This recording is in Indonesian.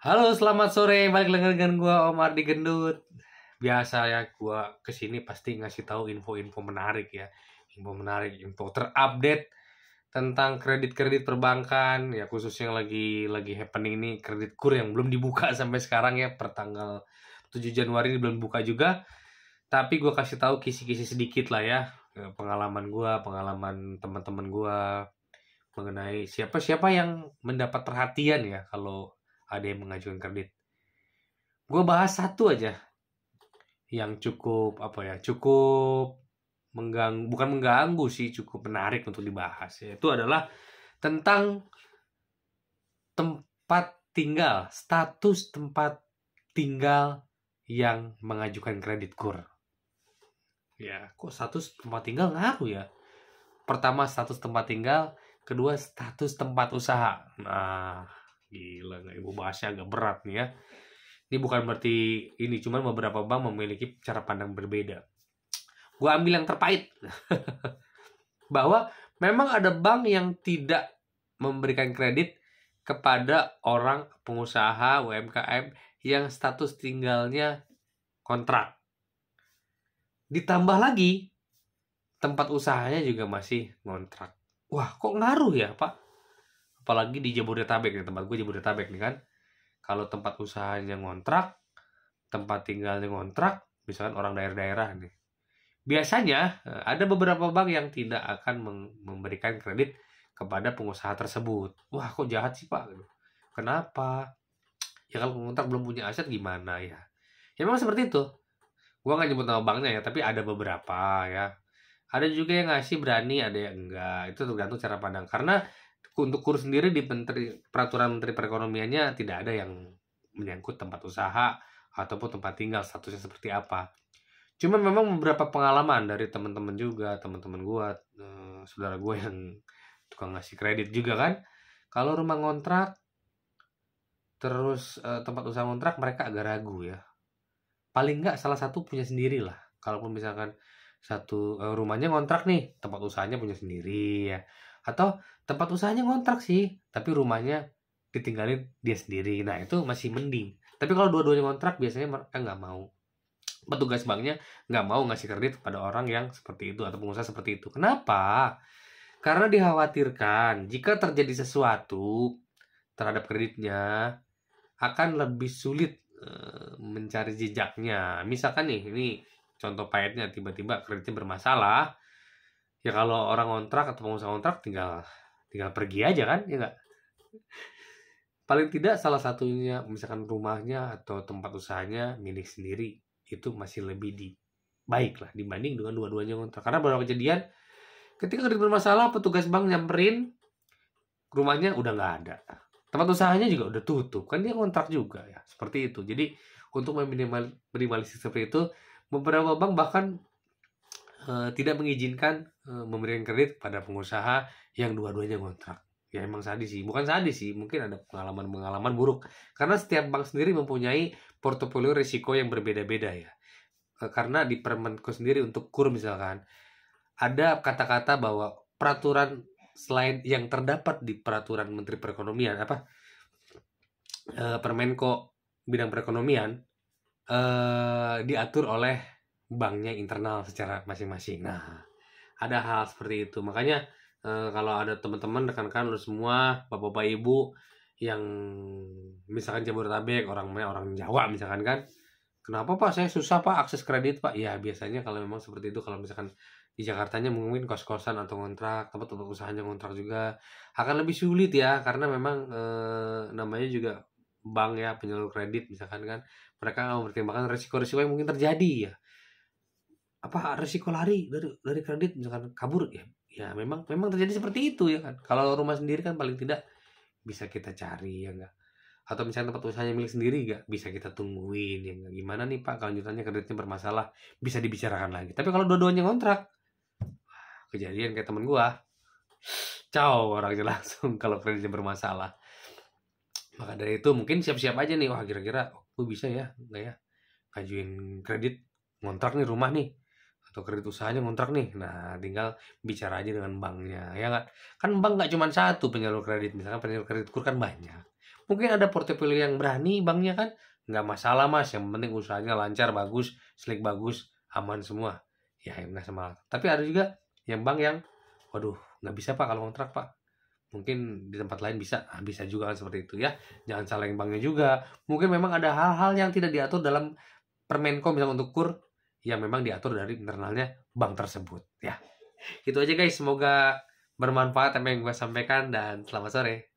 Halo, selamat sore. Balik lagi dengan gue Omar di Gendut. Biasa ya, gue kesini pasti ngasih tahu info-info menarik ya. Info menarik, info terupdate tentang kredit-kredit perbankan ya khususnya yang lagi lagi happening ini kredit kur yang belum dibuka sampai sekarang ya pertanggal tanggal 7 Januari ini belum buka juga tapi gue kasih tahu kisi-kisi sedikit lah ya, ya pengalaman gue pengalaman teman-teman gue mengenai siapa siapa yang mendapat perhatian ya kalau ada yang mengajukan kredit. Gue bahas satu aja yang cukup apa ya cukup mengganggu bukan mengganggu sih cukup menarik untuk dibahas yaitu adalah tentang tempat tinggal status tempat tinggal yang mengajukan kredit kur ya kok status tempat tinggal ngaruh ya pertama status tempat tinggal kedua status tempat usaha nah Gila nggak ibu bahasa agak berat nih ya. Ini bukan berarti ini cuman beberapa bank memiliki cara pandang berbeda. Gua ambil yang terpahit. Bahwa memang ada bank yang tidak memberikan kredit kepada orang pengusaha UMKM yang status tinggalnya kontrak. Ditambah lagi tempat usahanya juga masih kontrak. Wah, kok ngaruh ya, Pak? apalagi di Jabodetabek nih tempat gue Jabodetabek nih kan kalau tempat usahanya ngontrak tempat tinggalnya ngontrak misalkan orang daerah-daerah nih biasanya eh, ada beberapa bank yang tidak akan memberikan kredit kepada pengusaha tersebut wah kok jahat sih pak gitu. kenapa ya kalau pengontrak belum punya aset gimana ya ya memang seperti itu gue nggak nyebut nama banknya ya tapi ada beberapa ya ada juga yang ngasih berani ada yang enggak itu tergantung cara pandang karena untuk kurus sendiri di menteri, peraturan menteri perekonomiannya tidak ada yang menyangkut tempat usaha ataupun tempat tinggal statusnya seperti apa. Cuma memang beberapa pengalaman dari teman-teman juga, teman-teman gue, eh, saudara gue yang tukang ngasih kredit juga kan. Kalau rumah ngontrak terus eh, tempat usaha ngontrak mereka agak ragu ya. Paling nggak salah satu punya sendiri lah. Kalaupun misalkan satu eh, rumahnya ngontrak nih, tempat usahanya punya sendiri ya atau tempat usahanya ngontrak sih tapi rumahnya ditinggalin dia sendiri nah itu masih mending tapi kalau dua-duanya ngontrak biasanya mereka nggak mau petugas banknya nggak mau ngasih kredit kepada orang yang seperti itu atau pengusaha seperti itu kenapa karena dikhawatirkan jika terjadi sesuatu terhadap kreditnya akan lebih sulit eh, mencari jejaknya misalkan nih ini contoh pahitnya tiba-tiba kreditnya bermasalah ya kalau orang kontrak atau pengusaha kontrak tinggal tinggal pergi aja kan ya enggak paling tidak salah satunya misalkan rumahnya atau tempat usahanya milik sendiri itu masih lebih di baik lah dibanding dengan dua-duanya kontrak karena beberapa kejadian ketika ada masalah petugas bank nyamperin rumahnya udah nggak ada tempat usahanya juga udah tutup kan dia kontrak juga ya seperti itu jadi untuk meminimalisir seperti itu beberapa bank bahkan Eh, tidak mengizinkan uh, memberikan kredit pada pengusaha yang dua-duanya kontrak ya emang sadis sih bukan sadis sih mungkin ada pengalaman pengalaman buruk karena setiap bank sendiri mempunyai portofolio risiko yang berbeda-beda ya eh, karena di Permenko sendiri untuk kur misalkan ada kata-kata bahwa peraturan selain yang terdapat di peraturan Menteri Perekonomian apa e, Permenko bidang perekonomian uh, diatur oleh banknya internal secara masing-masing. Nah, ada hal seperti itu. Makanya eh, kalau ada teman-teman rekan-rekan lu semua, bapak-bapak ibu yang misalkan Jabodetabek, orangnya orang Jawa misalkan kan. Kenapa Pak saya susah Pak akses kredit Pak? Ya biasanya kalau memang seperti itu kalau misalkan di Jakarta nya mungkin kos-kosan atau kontrak tempat-tempat usahanya kontrak juga akan lebih sulit ya karena memang e, namanya juga bank ya penyalur kredit misalkan kan mereka mempertimbangkan resiko-resiko yang mungkin terjadi ya apa resiko lari dari dari kredit misalkan kabur ya ya memang memang terjadi seperti itu ya kan kalau rumah sendiri kan paling tidak bisa kita cari ya enggak atau misalnya tempat usahanya milik sendiri enggak bisa kita tungguin ya enggak gimana nih pak kelanjutannya kreditnya bermasalah bisa dibicarakan lagi tapi kalau dua-duanya kontrak kejadian kayak temen gua ciao orangnya langsung kalau kreditnya bermasalah maka dari itu mungkin siap-siap aja nih wah kira-kira oh, bisa ya enggak ya ngajuin kredit ngontrak nih rumah nih atau kredit usahanya ngontrak nih nah tinggal bicara aja dengan banknya ya nggak kan bank nggak cuma satu penyalur kredit misalnya penyalur kredit kur kan banyak mungkin ada portofolio yang berani banknya kan nggak masalah mas yang penting usahanya lancar bagus slick bagus aman semua ya enak sama tapi ada juga yang bank yang waduh nggak bisa pak kalau kontrak pak mungkin di tempat lain bisa nah, bisa juga kan seperti itu ya jangan salah banknya juga mungkin memang ada hal-hal yang tidak diatur dalam permenko misalnya untuk kur yang memang diatur dari internalnya bank tersebut ya gitu aja guys semoga bermanfaat apa yang gue sampaikan dan selamat sore